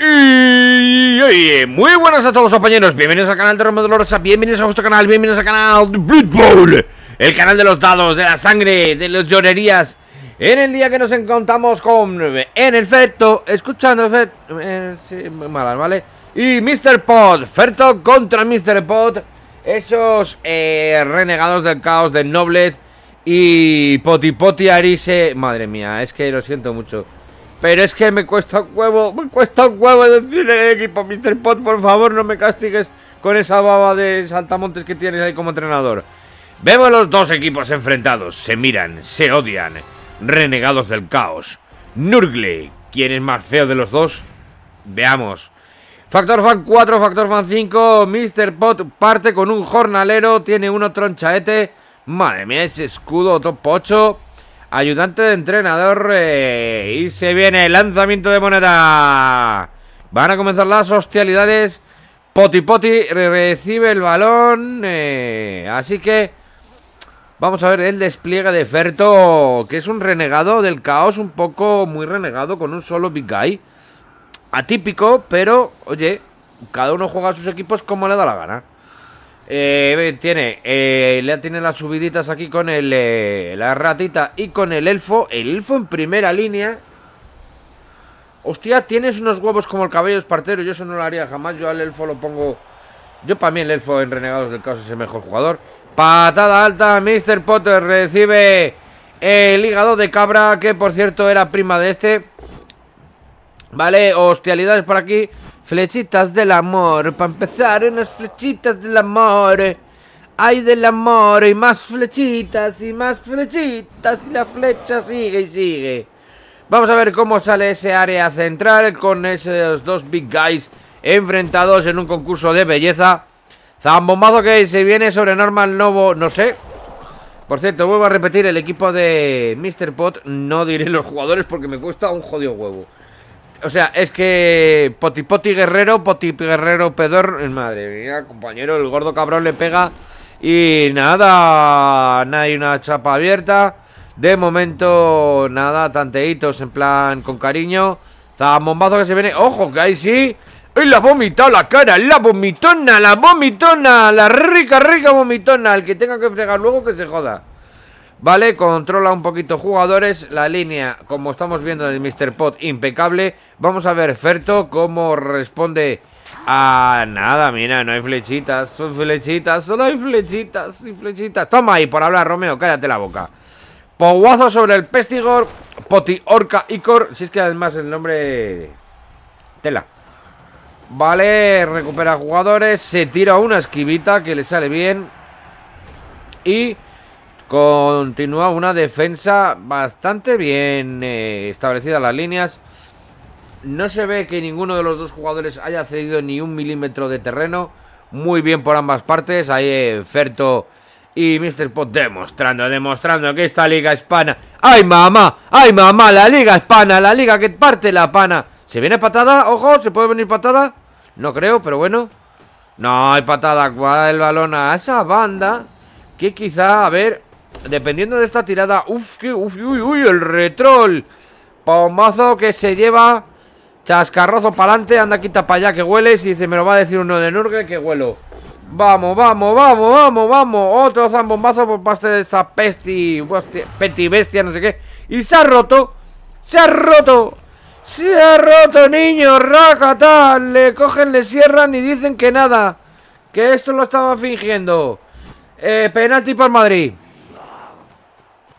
Y, muy buenas a todos compañeros, bienvenidos al canal de Romero Dolorosa, bienvenidos a vuestro canal, bienvenidos al canal de Blood Bowl, el canal de los dados, de la sangre, de las llorerías. En el día que nos encontramos con En el Ferto, escuchando el Ferto, eh, sí, muy malas, ¿vale? Y Mr. Pod, Ferto contra Mr. Pod, esos eh, renegados del caos de Noblez y Potipoti Arise. Madre mía, es que lo siento mucho. Pero es que me cuesta un huevo, me cuesta un huevo decirle eh, equipo Mr. Pot, por favor, no me castigues con esa baba de saltamontes que tienes ahí como entrenador. Vemos los dos equipos enfrentados, se miran, se odian, renegados del caos. Nurgle, ¿quién es más feo de los dos? Veamos. Factor Fan 4, Factor Fan 5, Mr. Pot parte con un jornalero, tiene uno tronchaete. Madre mía, ese escudo, otro pocho ayudante de entrenador. Eh, y se viene el lanzamiento de moneda. Van a comenzar las hostialidades, Poti recibe el balón. Eh, así que vamos a ver el despliegue de Ferto, que es un renegado del caos, un poco muy renegado con un solo big guy. Atípico, pero oye, cada uno juega a sus equipos como le da la gana. Eh, tiene, eh, le tiene las subiditas aquí con el, eh, la ratita y con el elfo. El elfo en primera línea. Hostia, tienes unos huevos como el cabello espartero. Yo eso no lo haría jamás. Yo al elfo lo pongo. Yo para mí el elfo en Renegados del Caos es el mejor jugador. Patada alta, Mr. Potter recibe el hígado de cabra, que por cierto era prima de este. Vale, hostialidades por aquí Flechitas del amor Para empezar, unas flechitas del amor Hay del amor Y más flechitas y más flechitas Y la flecha sigue y sigue Vamos a ver cómo sale ese área central Con esos dos big guys Enfrentados en un concurso de belleza Zambombazo que se viene sobre Normal Novo No sé por cierto, vuelvo a repetir, el equipo de Mr. Pot no diré los jugadores porque me cuesta un jodido huevo. O sea, es que Poti Poti Guerrero, Poti Guerrero Pedor, madre mía, compañero, el gordo cabrón le pega y nada, nada hay una chapa abierta. De momento, nada, tanteitos en plan con cariño. bombazo que se viene. ¡Ojo! Que ahí sí. ¡Ay, la vomitada la cara! ¡La vomitona! ¡La vomitona! ¡La rica, rica vomitona! El que tenga que fregar luego que se joda. ¿vale? Controla un poquito jugadores, la línea, como estamos viendo de el Mr. Pot, impecable. Vamos a ver Ferto cómo responde a nada, mira, no hay flechitas, son flechitas, solo hay flechitas y flechitas. Toma ahí por hablar, Romeo, cállate la boca. Poguazo sobre el Pestigor, Poti, Orca, Icor, si es que además el nombre... Tela. Vale, recupera jugadores, se tira una esquivita que le sale bien. Y Continúa una defensa bastante bien eh, establecida las líneas. No se ve que ninguno de los dos jugadores haya cedido ni un milímetro de terreno. Muy bien por ambas partes. Ahí Ferto y Mr. Pot demostrando, demostrando que esta liga hispana. ¡Ay, mamá! ¡Ay, mamá! La liga hispana, la liga que parte la pana. ¿Se viene patada? ¡Ojo! ¿Se puede venir patada? No creo, pero bueno. No hay patada. ¿Cuál el balón a esa banda. Que quizá, a ver, Dependiendo de esta tirada... Uf, que, uf, uy, uy, el retrol. Bombazo que se lleva... Chascarrozo para adelante, anda quita para allá que hueles y dice, me lo va a decir uno de Nurgle que huelo. Vamos, vamos, vamos, vamos, vamos. Otro zambombazo por parte de esa pesti, peti bestia, no sé qué. Y se ha roto, se ha roto, se ha roto, niño, tal, Le cogen, le cierran y dicen que nada, que esto lo estaba fingiendo. Eh, penalti para Madrid.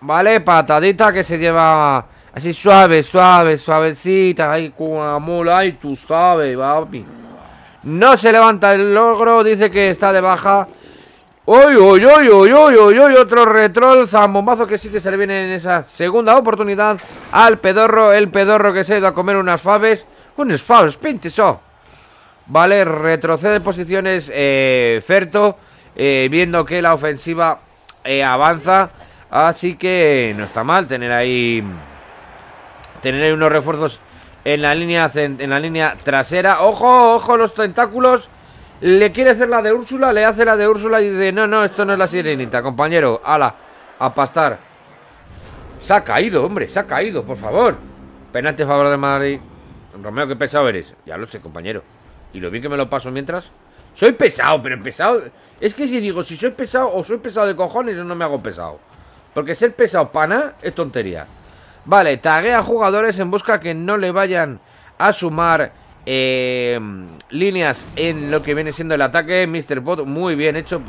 ¿Vale? Patadita que se lleva así suave, suave, suavecita. Ahí con mula Ahí tú sabes, papi. No se levanta el logro, dice que está de baja. ¡Uy, uy, uy, uy, uy, uy, Otro retrol, zambombazo que sí que se le viene en esa segunda oportunidad al pedorro. El pedorro que se ha ido a comer unas faves. Unas faves, pinte Vale, retrocede posiciones eh, Ferto, eh, viendo que la ofensiva eh, avanza. Así que no está mal tener ahí. Tener ahí unos refuerzos en la línea, en la línea trasera. ¡Ojo, ojo! Los tentáculos. Le quiere hacer la de Úrsula, le hace la de Úrsula y dice: No, no, esto no es la sirenita, compañero. ¡Hala! A pastar. Se ha caído, hombre, se ha caído, por favor. Penante favor de Madrid. Romeo, qué pesado eres. Ya lo sé, compañero. Y lo vi que me lo paso mientras. Soy pesado, pero pesado. Es que si digo, si soy pesado o soy pesado de cojones no me hago pesado. Porque ser pesado pana es tontería. Vale, taguea a jugadores en busca que no le vayan a sumar em, líneas en lo que viene siendo el ataque. Mr. Bot, muy bien hecho.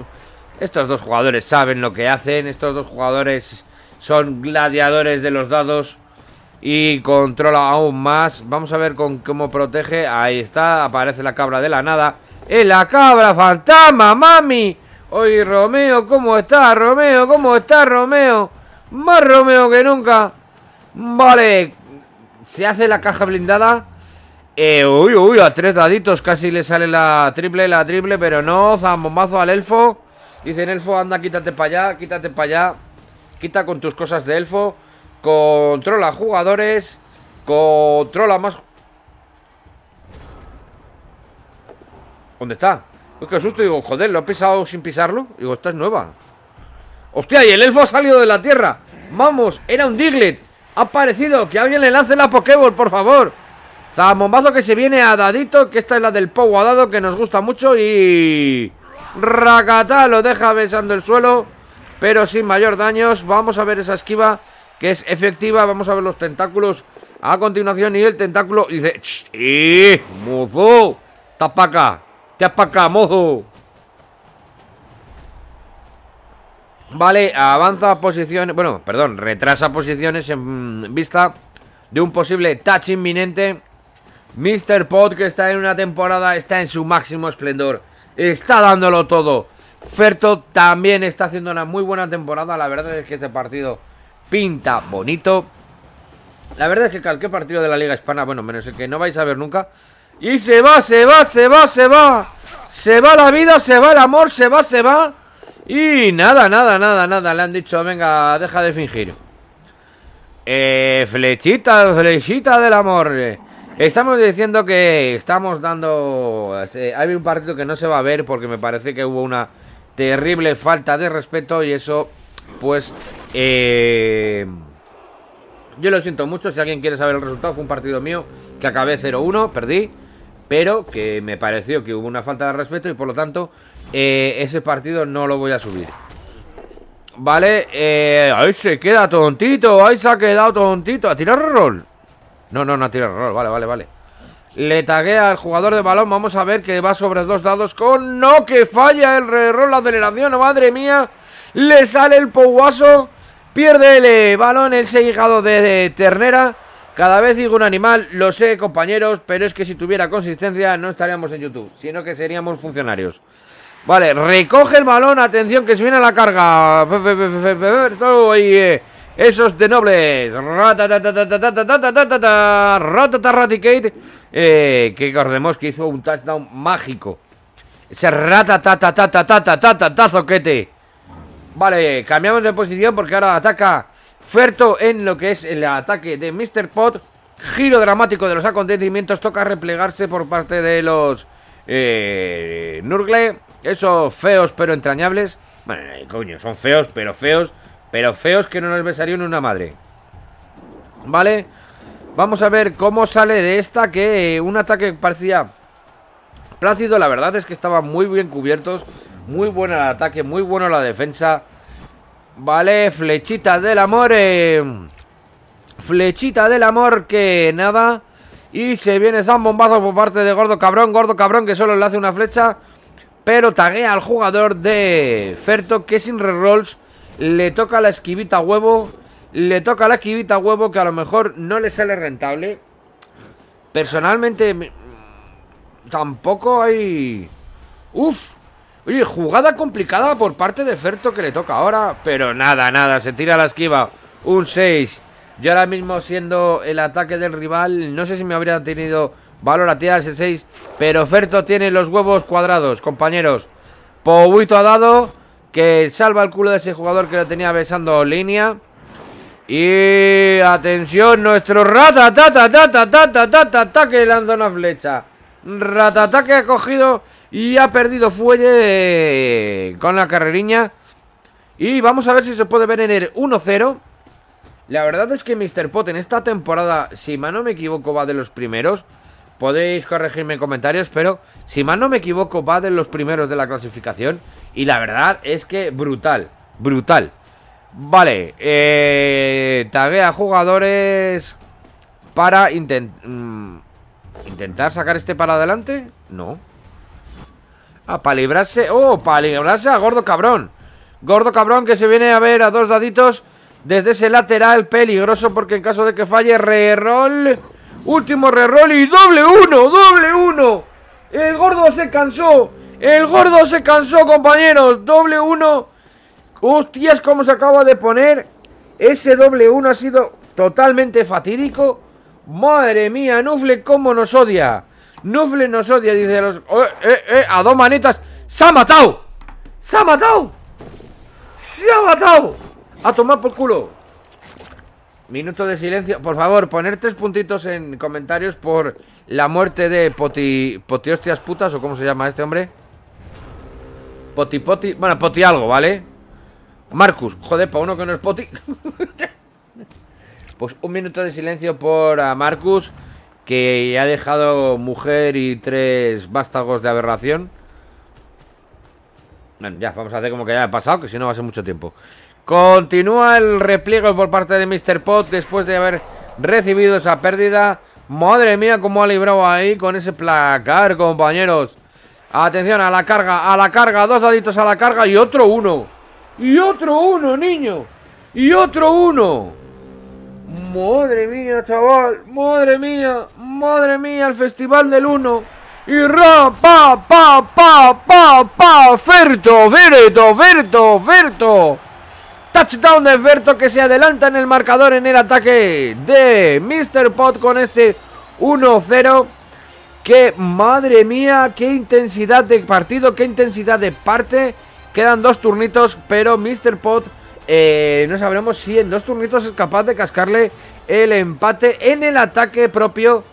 Estos dos jugadores saben lo que hacen. Estos dos jugadores son gladiadores de los dados. Y controla aún más. Vamos a ver con cómo protege. Ahí está, aparece la cabra de la nada. ¡Es la cabra fantasma, mami! Oye, Romeo, ¿cómo está, Romeo? ¿Cómo está, Romeo? Más Romeo que nunca. Vale. Se hace la caja blindada. Eh, uy, uy, a tres daditos casi le sale la triple, la triple, pero no, zambombazo al elfo. Dice el elfo, anda, quítate para allá, quítate para allá. Quita con tus cosas de elfo. Controla jugadores. Controla más... ¿Dónde está? ¡Qué que susto, digo, joder, ¿lo ha pisado sin pisarlo? Digo, esta es nueva. ¡Hostia! Y el elfo ha salido de la tierra. ¡Vamos! ¡Era un Diglett! ¡Ha aparecido! ¡Que alguien le lance la Pokéball, por favor! Zamombazo que se viene a dadito, que esta es la del Poguadado que nos gusta mucho y... Racatá lo deja besando el suelo, pero sin mayor daños. Vamos a ver esa esquiva que es efectiva. Vamos a ver los tentáculos a continuación y el tentáculo dice... ¡Shh! y... ¡Tapaca! Te Vale, avanza posiciones. Bueno, perdón, retrasa posiciones en vista de un posible touch inminente. Mr. Pot, que está en una temporada, está en su máximo esplendor. Está dándolo todo. Ferto también está haciendo una muy buena temporada. La verdad es que este partido pinta bonito. La verdad es que cualquier partido de la Liga Hispana, bueno, menos el que no vais a ver nunca, y se va, se va, se va, se va. Se va la vida, se va el amor, se va, se va. Y nada, nada, nada, nada. Le han dicho, venga, deja de fingir. Eh, flechita, flechita del amor. Estamos diciendo que estamos dando... Eh, hay un partido que no se va a ver porque me parece que hubo una terrible falta de respeto y eso, pues... Eh, yo lo siento mucho, si alguien quiere saber el resultado, fue un partido mío que acabé 0-1, perdí pero que me pareció que hubo una falta de respeto y por lo tanto eh, ese partido no lo voy a subir. Vale, eh, ahí se queda tontito, ahí se ha quedado tontito. A tirar rol. No, no, no a tirar rol, vale, vale, vale. Le taguea al jugador de balón, vamos a ver que va sobre dos dados con... ¡No, que falla el rol, la aceleración, madre mía! Le sale el poguaso, pierde el eh, balón, el ha llegado de Ternera... Cada vez digo un animal, lo sé compañeros, pero es que si tuviera consistencia no estaríamos en YouTube, sino que seríamos funcionarios. Vale, recoge el balón, atención que se viene a la carga. Eh. Esos de nobles. Eh, que hizo un touchdown mágico. Vale, cambiamos de posición porque ahora ataca... Ferto en lo que es el ataque de Mr. Pot. Giro dramático de los acontecimientos. Toca replegarse por parte de los eh, Nurgle. Esos feos pero entrañables. Bueno, eh, coño, son feos pero feos. Pero feos que no nos besarían una madre. ¿Vale? Vamos a ver cómo sale de esta que eh, un ataque parecía plácido. La verdad es que estaban muy bien cubiertos. Muy bueno el ataque, muy bueno la defensa. Vale, flechita del amor. Eh, flechita del amor que nada. Y se viene Zambombazo por parte de Gordo Cabrón. Gordo Cabrón que solo le hace una flecha. Pero taguea al jugador de Ferto que sin rerolls le toca la esquivita huevo. Le toca la esquivita huevo que a lo mejor no le sale rentable. Personalmente tampoco hay... Uff Oye, jugada complicada por parte de Ferto que le toca ahora, pero nada, nada, se tira la esquiva. Un 6. Yo ahora mismo siendo el ataque del rival, no sé si me habría tenido valor a tirar ese 6, pero Ferto tiene los huevos cuadrados, compañeros. Pobuito ha dado, que salva el culo de ese jugador que lo tenía besando línea. Y atención, nuestro ratatata, tata, tata, tata, que lanza una flecha. Ratatata que ha cogido y ha perdido fuelle eh, con la carreriña. Y vamos a ver si se puede ver en el 1-0. La verdad es que Mr. Pot en esta temporada, si mal no me equivoco, va de los primeros. Podéis corregirme en comentarios, pero si mal no me equivoco, va de los primeros de la clasificación. Y la verdad es que brutal, brutal. Vale, eh, taguea jugadores para mm, intentar sacar este para adelante. No, a ah, palibrarse, Oh, palibrarse a gordo cabrón. Gordo cabrón que se viene a ver a dos daditos desde ese lateral peligroso porque en caso de que falle, reroll. Último reroll y doble uno, doble uno. El gordo se cansó. El gordo se cansó, compañeros. Doble uno. Hostias, como se acaba de poner. Ese doble uno ha sido totalmente fatídico. Madre mía, Nufle, cómo nos odia. Nufle nos odia, dice los... Oh, eh, eh, a dos manitas ¡Se ha matado! ¡Se ha matado! ¡Se ha matado! ¡A tomar por culo! Minuto de silencio. Por favor, poner tres puntitos en comentarios por la muerte de poti, poti... hostias putas, o cómo se llama este hombre. Poti Poti... Bueno, Poti algo, ¿vale? Marcus. Joder, para uno que no es Poti. pues un minuto de silencio por a Marcus que ha dejado mujer y tres vástagos de aberración. Bueno, ya, vamos a hacer como que ya ha pasado, que si no va a ser mucho tiempo. Continúa el repliego por parte de Mr. Pot después de haber recibido esa pérdida. Madre mía, cómo ha librado ahí con ese placar, compañeros. Atención a la carga, a la carga, dos daditos a la carga y otro uno. Y otro uno, niño. Y otro uno. Madre mía, chaval. Madre mía. Madre mía, el Festival del 1. Y pa, pa, pa, pa, pa. Ferto, Verto, Verto, Verto. Touchdown de Ferto que se adelanta en el marcador en el ataque de Mr. Pot con este 1-0. Que madre mía, qué intensidad de partido, qué intensidad de parte. Quedan dos turnitos, pero Mr. Pot eh, no sabremos si en dos turnitos es capaz de cascarle el empate en el ataque propio.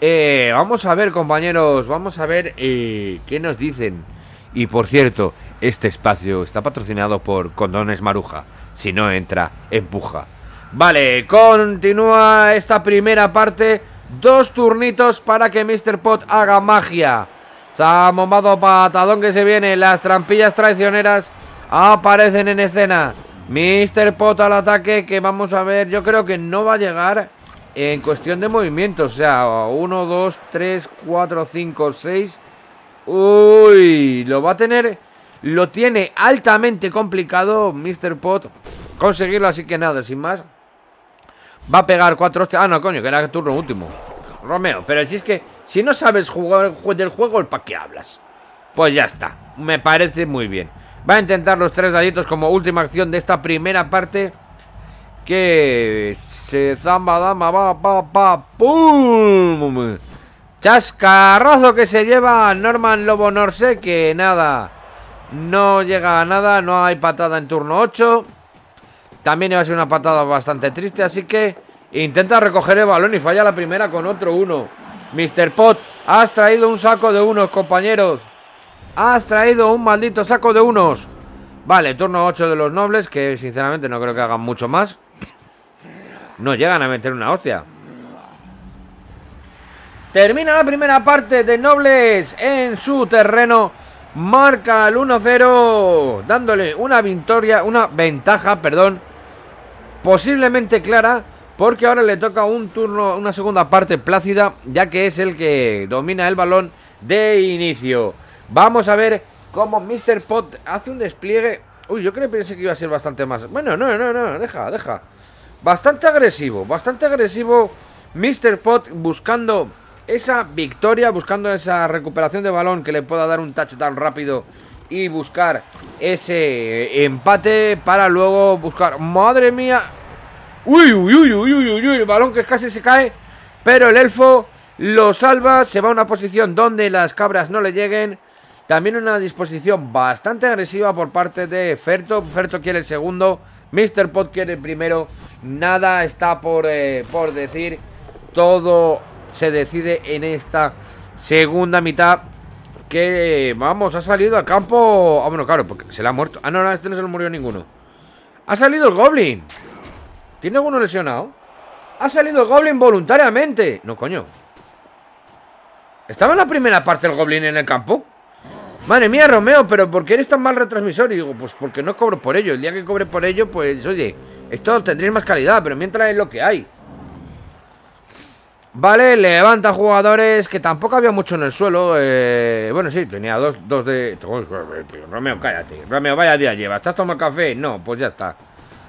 Eh, vamos a ver, compañeros, vamos a ver eh, qué nos dicen. Y por cierto, este espacio está patrocinado por Condones Maruja. Si no entra, empuja. Vale, continúa esta primera parte. Dos turnitos para que Mr. Pot haga magia. bombado patadón que se viene. Las trampillas traicioneras aparecen en escena. Mr. Pot al ataque que vamos a ver. Yo creo que no va a llegar en cuestión de movimiento O sea, 1, 2, 3, 4, 5, 6. Uy, lo va a tener... Lo tiene altamente complicado Mr. Pot conseguirlo. Así que nada, sin más. Va a pegar cuatro Ah, no, coño, que era el turno último. Romeo, pero si es que si no sabes jugar del juego, ¿para qué hablas? Pues ya está. Me parece muy bien. Va a intentar los tres daditos como última acción de esta primera parte. Que se zamba, dama, va, pa, pa, pum. Chascarrazo que se lleva Norman Lobo Norse. Que nada, no llega a nada. No hay patada en turno 8. También iba a ser una patada bastante triste. Así que intenta recoger el balón y falla la primera con otro uno. Mr. Pot, has traído un saco de unos compañeros. Has traído un maldito saco de unos. Vale, turno 8 de los nobles, que sinceramente no creo que hagan mucho más. No llegan a meter una hostia. Termina la primera parte de Nobles en su terreno. Marca el 1-0, dándole una victoria, una ventaja, perdón, posiblemente clara, porque ahora le toca un turno, una segunda parte plácida, ya que es el que domina el balón de inicio. Vamos a ver cómo Mr. Pot hace un despliegue. Uy, yo creo que pensé que iba a ser bastante más. Bueno, no, no, no, deja, deja. Bastante agresivo, bastante agresivo Mr. Pot buscando esa victoria, buscando esa recuperación de balón que le pueda dar un tan rápido y buscar ese empate para luego buscar... ¡Madre mía! ¡Uy, uy, uy, uy, uy, uy! uy! El balón que casi se cae, pero el elfo lo salva, se va a una posición donde las cabras no le lleguen también una disposición bastante agresiva por parte de Ferto. Ferto quiere el segundo, Mr. Pot quiere el primero. Nada está eh, por, decir. Todo se decide en esta segunda mitad. Que, vamos, ha salido al campo... Ah, bueno, claro, porque se le ha muerto. Ah, no, no, este no se le murió ninguno. Ha salido el Goblin. ¿Tiene alguno lesionado? Ha salido el Goblin voluntariamente. No, coño. ¿Estaba en la primera parte el Goblin en el campo? Madre mía, Romeo, pero ¿por qué eres tan mal retransmisor? Y digo, pues porque no cobro por ello. El día que cobre por ello, pues oye, esto tendréis más calidad, pero mientras es lo que hay. Vale, levanta jugadores que tampoco había mucho en el suelo. Eh, bueno, sí, tenía dos, dos de... Romeo, cállate. Romeo, vaya día lleva. ¿Estás tomando café? No, pues ya está.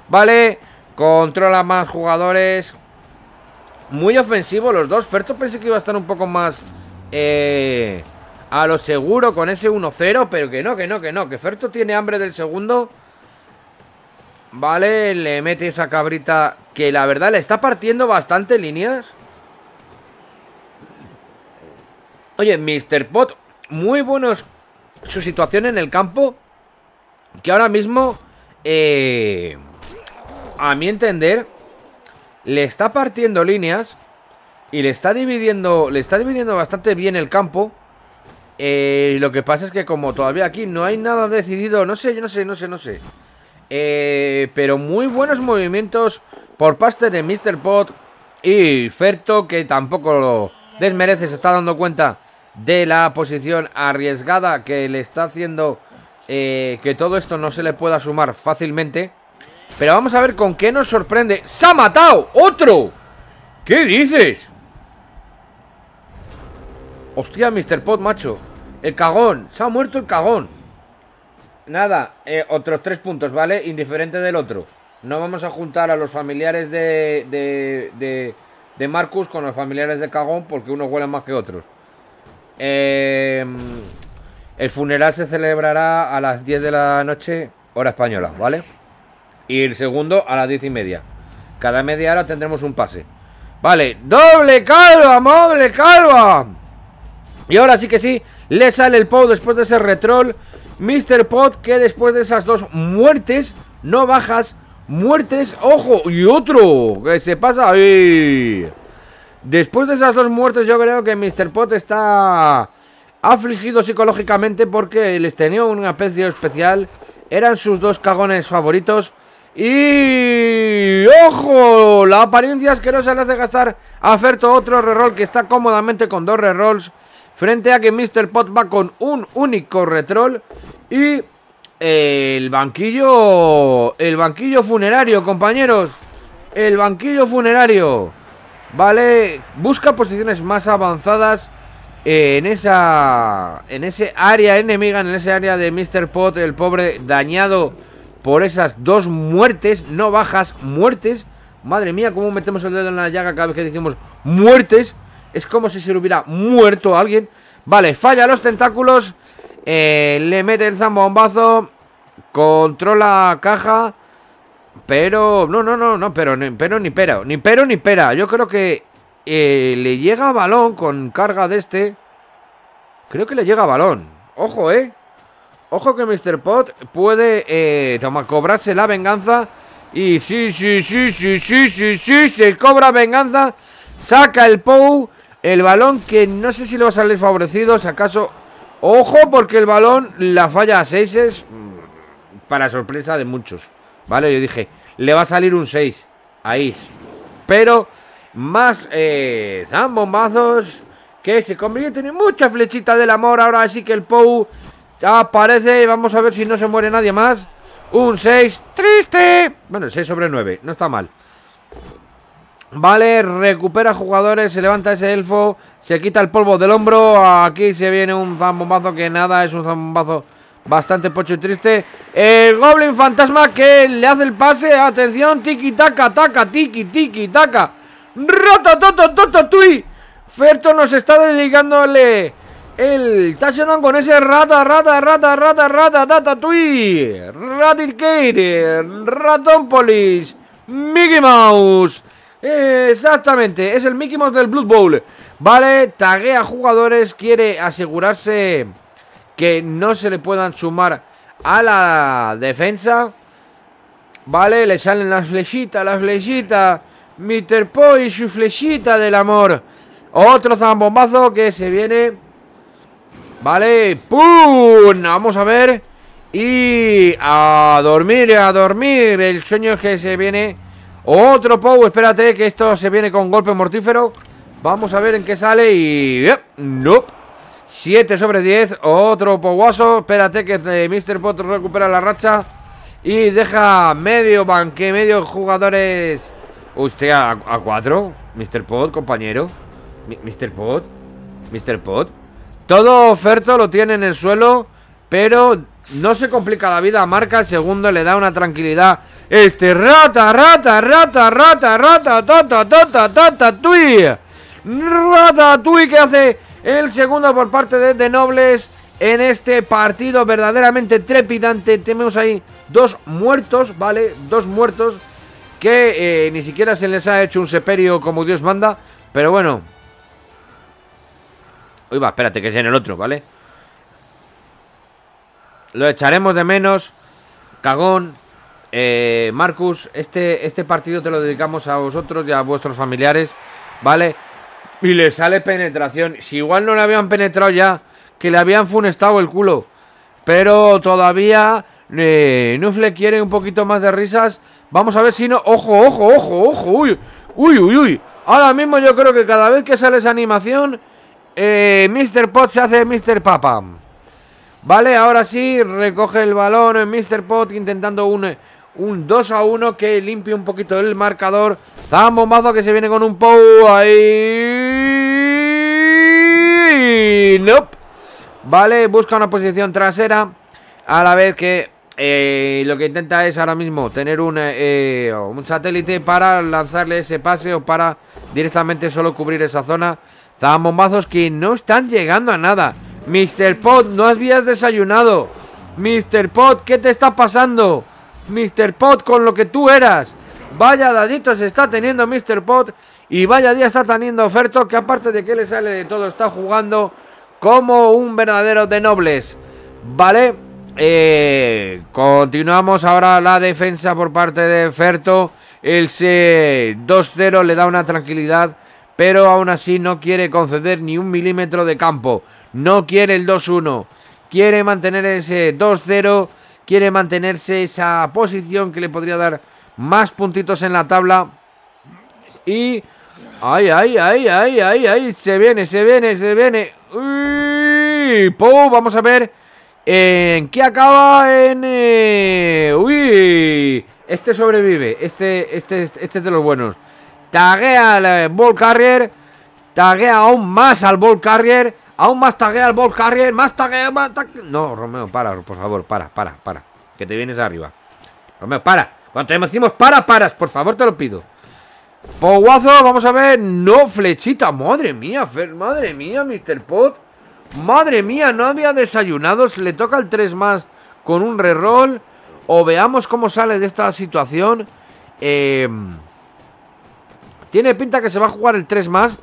Vale, controla más jugadores. Muy ofensivo los dos. Ferto pensé que iba a estar un poco más... Eh, a lo seguro con ese 1-0, pero que no, que no, que no, que Ferto tiene hambre del segundo. Vale, le mete esa cabrita que la verdad le está partiendo bastante líneas. Oye, Mr. Pot, muy buenos su situación en el campo, que ahora mismo, eh, a mi entender, le está partiendo líneas y le está dividiendo, le está dividiendo bastante bien el campo. Eh, lo que pasa es que como todavía aquí no hay nada decidido, no sé, yo no sé, no sé, no sé. Eh, pero muy buenos movimientos por parte de Mr. Pot y Ferto, que tampoco lo desmerece, se está dando cuenta de la posición arriesgada que le está haciendo eh, que todo esto no se le pueda sumar fácilmente. Pero vamos a ver con qué nos sorprende. ¡Se ha matado! ¡Otro! ¿Qué dices? Hostia, Mr. Pot, macho. El cagón. Se ha muerto el cagón. Nada, eh, otros tres puntos, ¿vale? Indiferente del otro. No vamos a juntar a los familiares de, de, de, de Marcus con los familiares de cagón porque unos huelen más que otros. Em, el funeral se celebrará a las 10 de la noche, hora española, ¿vale? Y el segundo a las 10 y media. Cada media hora tendremos un pase. Vale, doble calva, doble calva. Y ahora sí que sí, le sale el P.O.W. después de ese retrol. Mr. Pot que después de esas dos muertes, no bajas, muertes, ojo, y otro que se pasa ahí. Después de esas dos muertes yo creo que Mr. Pot está afligido psicológicamente porque les tenía un aprecio especial. Eran sus dos cagones favoritos. Y... ¡Ojo! La apariencia es que no se le hace gastar a Ferto otro reroll que está cómodamente con dos rerolls. Frente a que Mr. Pot va con un único retrol y eh, el banquillo, el banquillo funerario, compañeros. El banquillo funerario, ¿vale? Busca posiciones más avanzadas en esa en ese área enemiga, en ese área de Mr. Pot, el pobre dañado por esas dos muertes, no bajas, muertes. Madre mía, cómo metemos el dedo en la llaga cada vez que decimos muertes. Es como si se le hubiera muerto a alguien. Vale, falla los tentáculos. Eh, le mete el zambombazo. Controla caja. Pero. No, no, no, no. Pero, pero ni pera. Ni pero ni pera. Yo creo que eh, le llega balón con carga de este. Creo que le llega balón. Ojo, eh. Ojo que Mr. Pot puede eh, toma, cobrarse la venganza. Y sí, sí, sí, sí, sí, sí, sí, se cobra venganza. Saca el Pou. El balón que no sé si le va a salir favorecido, si acaso... Ojo, porque el balón la falla a 6 es mm, para sorpresa de muchos. ¿Vale? Yo dije, le va a salir un 6. Ahí. Pero más eh, zambombazos que se convierte Tiene mucha flechita del amor. Ahora sí que el Pou aparece. Vamos a ver si no se muere nadie más. Un 6. ¡Triste! Bueno, 6 sobre 9. No está mal. Vale, recupera jugadores, se levanta ese elfo, se quita el polvo del hombro. Aquí se viene un zambombazo que nada, es un zambombazo bastante pocho y triste. El Goblin Fantasma que le hace el pase. Atención, tiki taca, taca, tiki, tiki, taca. Rota, toto, toto, tui. Ferto nos está dedicándole el touchdown con ese rata, rata, rata, rata, rata, tata, tui. Ratit Kate, Mickey Mouse. Exactamente, es el Mickey Mouse del Blood Bowl. Vale, taguea jugadores, quiere asegurarse que no se le puedan sumar a la defensa. Vale, le salen las flechitas, las flechitas. Mr. Poe y su flechita del amor. Otro zambombazo que se viene. Vale, ¡pum! Vamos a ver. Y a dormir, a dormir. El sueño que se viene otro Pou, espérate que esto se viene con golpe mortífero Vamos a ver en qué sale y... Eh, no 7 sobre 10, otro Powaso Espérate que eh, Mr. Pot recupera la racha Y deja medio banque, medio jugadores Usted a, 4 Mr. Pot, compañero Mr. Pot Mr. Pot Todo oferto lo tiene en el suelo Pero no se complica la vida Marca. El segundo le da una tranquilidad. Este rata, rata, rata, rata, rata, tota, tota, tota, tui. Rata, tui que hace el segundo por parte de, de Nobles en este partido verdaderamente trepidante. Tenemos ahí dos muertos, ¿vale? Dos muertos que eh, ni siquiera se les ha hecho un seperio como Dios manda. Pero bueno. Uy, va, espérate, que sea en el otro, ¿vale? Lo echaremos de menos. Cagón. Eh, Marcus, este, este partido te lo dedicamos a vosotros y a vuestros familiares. ¿Vale? Y le sale penetración. Si igual no le habían penetrado ya, que le habían funestado el culo. Pero todavía eh, Nufle quiere un poquito más de risas. Vamos a ver si no. ¡Ojo, ojo, ojo, ojo! ¡Uy! ¡Uy, uy, Ahora mismo yo creo que cada vez que sale esa animación, eh, Mr. Pot se hace Mr. Papam. Vale, ahora sí, recoge el balón en Mr. Pot intentando un, un 2 a 1 que limpie un poquito el marcador. bombazo que se viene con un Pou ahí. Nope. Vale, busca una posición trasera a la vez que eh, lo que intenta es ahora mismo tener un, eh, un satélite para lanzarle ese pase o para directamente solo cubrir esa zona. Zambombazos que no están llegando a nada. Mr. Pot, no habías desayunado. Mr. Pot, ¿qué te está pasando? Mr. Pot, con lo que tú eras. Vaya dadito se está teniendo Mr. Pot y vaya día está teniendo Ferto que aparte de que le sale de todo está jugando como un verdadero de nobles. Vale, eh, continuamos ahora la defensa por parte de Ferto. El 2-0 le da una tranquilidad, pero aún así no quiere conceder ni un milímetro de campo. No quiere el 2-1. Quiere mantener ese 2-0. Quiere mantenerse esa posición que le podría dar más puntitos en la tabla. Y... ¡Ay, ay, ay, ay, ay, Se viene, se viene, se viene. ¡Uy! Vamos a ver en qué acaba en... Eh, ¡Uy! Este sobrevive. Este, este, este es de los buenos. Taguea al eh, Ball Carrier. Taguea aún más al Ball Carrier. Aún más taguea al ball carrier, más taguea, más No, Romeo, para, por favor, para, para, para. Que te vienes arriba. Romeo, para. Cuando te decimos para, paras, por favor, te lo pido. Poguazo, vamos a ver. No, flechita. Madre mía, madre mía, Mr. Pot. Madre mía, no había desayunado. Se le toca el 3 más con un reroll. O veamos cómo sale de esta situación. Em, tiene pinta que se va a jugar el 3 más.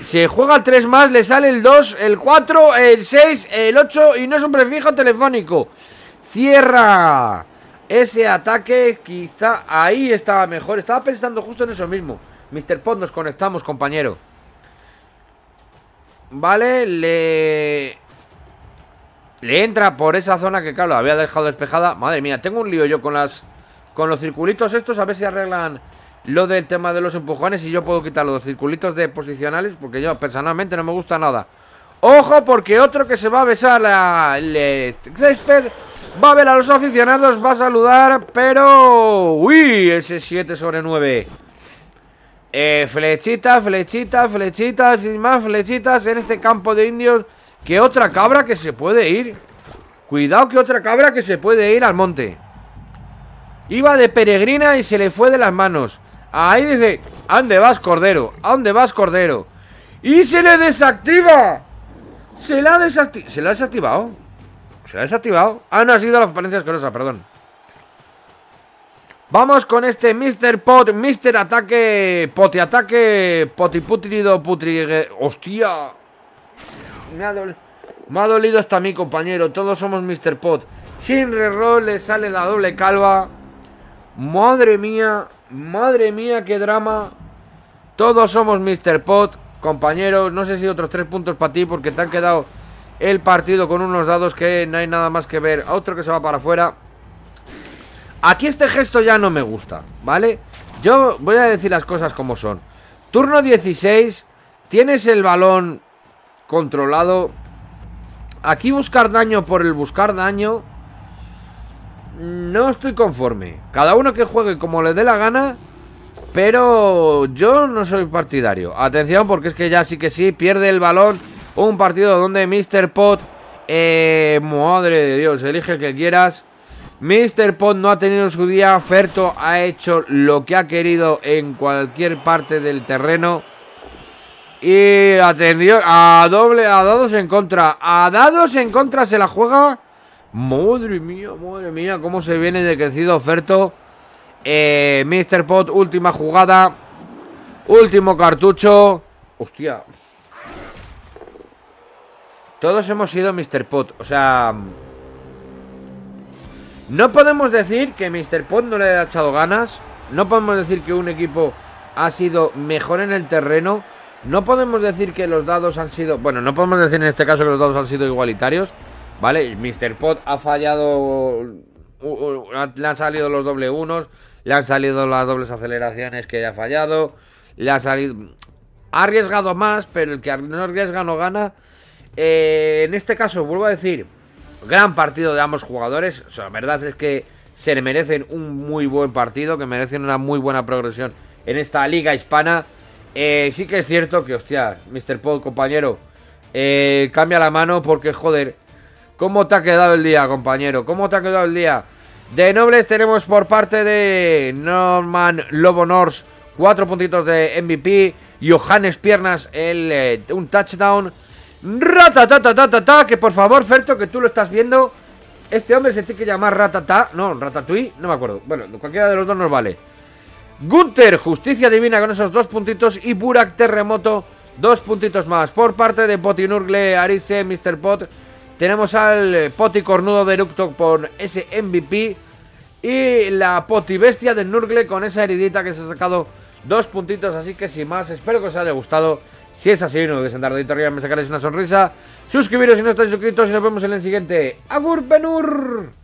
Se juega el 3 más, le sale el 2, el 4, el 6, el 8 y no es un prefijo telefónico. Cierra ese ataque, quizá ahí estaba mejor. Estaba pensando justo en eso mismo. Mr. Pot, nos conectamos, compañero. Vale, le... Le entra por esa zona que, claro, había dejado despejada. Madre mía, tengo un lío yo con las... Con los circulitos estos, a ver si arreglan lo del tema de los empujones y yo puedo quitar los circulitos de posicionales porque yo personalmente no me gusta nada. Ojo porque otro que se va a besar al eh, césped va a ver a los aficionados, va a saludar, pero... ¡Uy! Ese 7 sobre 9. Eh, flechitas, flechitas, flechitas y más flechitas en este campo de indios que otra cabra que se puede ir. Cuidado que otra cabra que se puede ir al monte. Iba de peregrina y se le fue de las manos. Ahí dice, ¿a dónde vas, Cordero? ¿A dónde vas, Cordero? ¡Y se le desactiva! Se la ha desactivado. ¿Se la ha desactivado? ¿Se ha desactivado? Ah, no, ha sido la apariencia asquerosa, perdón. Vamos con este Mr. Pot, Mr. Ataque, Poti Ataque, Potiputrido, Putri... Eh, ¡Hostia! Me ha, dolido, dolido hasta mi compañero, todos somos Mr. Pot. Sin reroll le sale la doble calva. Madre mía, Madre mía, qué drama. Todos somos Mr. Pot, compañeros. No sé si otros tres puntos para ti porque te han quedado el partido con unos dados que no hay nada más que ver. Otro que se va para afuera. Aquí este gesto ya no me gusta, ¿vale? Yo voy a decir las cosas como son. Turno 16, tienes el balón controlado. Aquí buscar daño por el buscar daño no estoy conforme. Cada uno que juegue como le dé la gana, pero yo no soy partidario. Atención, porque es que ya sí que sí, pierde el balón. Un partido donde Mr. Pot, eh, madre de Dios, elige el que quieras. Mr. Pot no ha tenido su día, Ferto ha hecho lo que ha querido en cualquier parte del terreno. Y atendió a doble, a dados en contra. A dados en contra se la juega Madre mía, madre mía, cómo se viene de crecido oferto. Eh, Mr. Pot, última jugada. Último cartucho. Hostia. Todos hemos sido Mr. Pot. O sea... No podemos decir que Mr. Pot no le haya echado ganas. No podemos decir que un equipo ha sido mejor en el terreno. No podemos decir que los dados han sido... Bueno, no podemos decir en este caso que los dados han sido igualitarios. ¿Vale? Mr. Pot ha fallado. Le han salido los doble unos. Le han salido las dobles aceleraciones que ha fallado. Le ha salido. Ha arriesgado más, pero el que no arriesga no gana. Eh, en este caso, vuelvo a decir, gran partido de ambos jugadores. la verdad es que se le merecen un muy buen partido, que merecen una muy buena progresión en esta liga hispana. Eh, sí que es cierto que, hostia, Mr. Pot, compañero, eh, cambia la mano porque, joder, ¿Cómo te ha quedado el día, compañero? ¿Cómo te ha quedado el día? De nobles tenemos por parte de Norman Lobo Norse cuatro puntitos de MVP. Johannes Piernas, el, eh, un touchdown. ta que por favor, Ferto, que tú lo estás viendo. Este hombre se tiene que llamar Ratata. No, Ratatui, no me acuerdo. Bueno, cualquiera de los dos nos vale. Gunther, justicia divina con esos dos puntitos. Y Burak Terremoto, dos puntitos más. Por parte de Potinurgle. Arise, Mr. Pot. Tenemos al eh, Poti Cornudo de Eructo por ese MVP. Y la Poti Bestia de Nurgle con esa heridita que se ha sacado dos puntitos. Así que sin más, espero que os haya gustado. Si es así, no dejes en de arriba, me sacaréis una sonrisa. Suscribiros si no estáis suscritos y nos vemos en el siguiente. ¡Agur